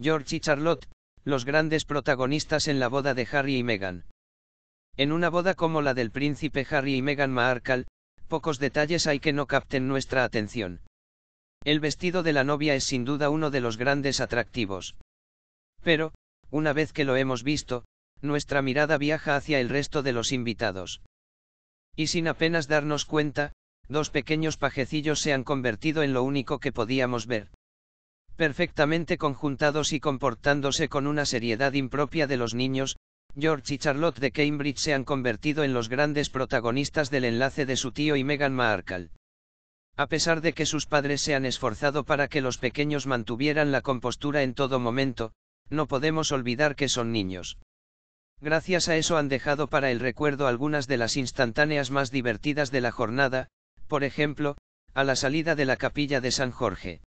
George y Charlotte, los grandes protagonistas en la boda de Harry y Meghan. En una boda como la del príncipe Harry y Meghan Markle, pocos detalles hay que no capten nuestra atención. El vestido de la novia es sin duda uno de los grandes atractivos. Pero, una vez que lo hemos visto, nuestra mirada viaja hacia el resto de los invitados. Y sin apenas darnos cuenta, dos pequeños pajecillos se han convertido en lo único que podíamos ver perfectamente conjuntados y comportándose con una seriedad impropia de los niños, George y Charlotte de Cambridge se han convertido en los grandes protagonistas del enlace de su tío y Meghan Markle. A pesar de que sus padres se han esforzado para que los pequeños mantuvieran la compostura en todo momento, no podemos olvidar que son niños. Gracias a eso han dejado para el recuerdo algunas de las instantáneas más divertidas de la jornada, por ejemplo, a la salida de la capilla de San Jorge.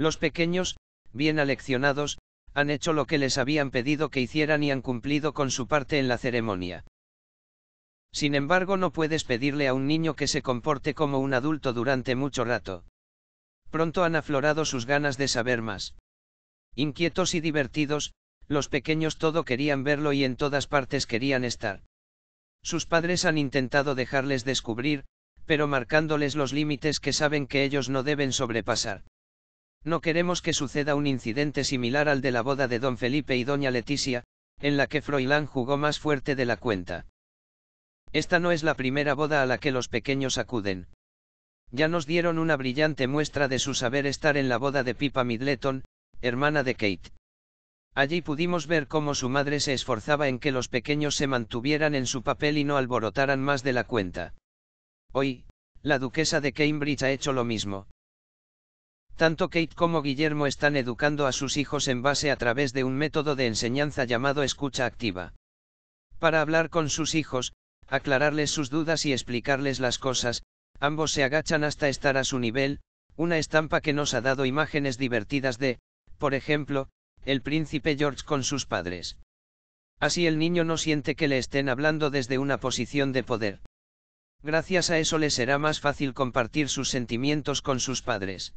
Los pequeños, bien aleccionados, han hecho lo que les habían pedido que hicieran y han cumplido con su parte en la ceremonia. Sin embargo, no puedes pedirle a un niño que se comporte como un adulto durante mucho rato. Pronto han aflorado sus ganas de saber más. Inquietos y divertidos, los pequeños todo querían verlo y en todas partes querían estar. Sus padres han intentado dejarles descubrir, pero marcándoles los límites que saben que ellos no deben sobrepasar. No queremos que suceda un incidente similar al de la boda de don Felipe y doña Leticia, en la que Froilán jugó más fuerte de la cuenta. Esta no es la primera boda a la que los pequeños acuden. Ya nos dieron una brillante muestra de su saber estar en la boda de Pipa Midleton, hermana de Kate. Allí pudimos ver cómo su madre se esforzaba en que los pequeños se mantuvieran en su papel y no alborotaran más de la cuenta. Hoy, la duquesa de Cambridge ha hecho lo mismo. Tanto Kate como Guillermo están educando a sus hijos en base a través de un método de enseñanza llamado escucha activa. Para hablar con sus hijos, aclararles sus dudas y explicarles las cosas, ambos se agachan hasta estar a su nivel, una estampa que nos ha dado imágenes divertidas de, por ejemplo, el príncipe George con sus padres. Así el niño no siente que le estén hablando desde una posición de poder. Gracias a eso le será más fácil compartir sus sentimientos con sus padres.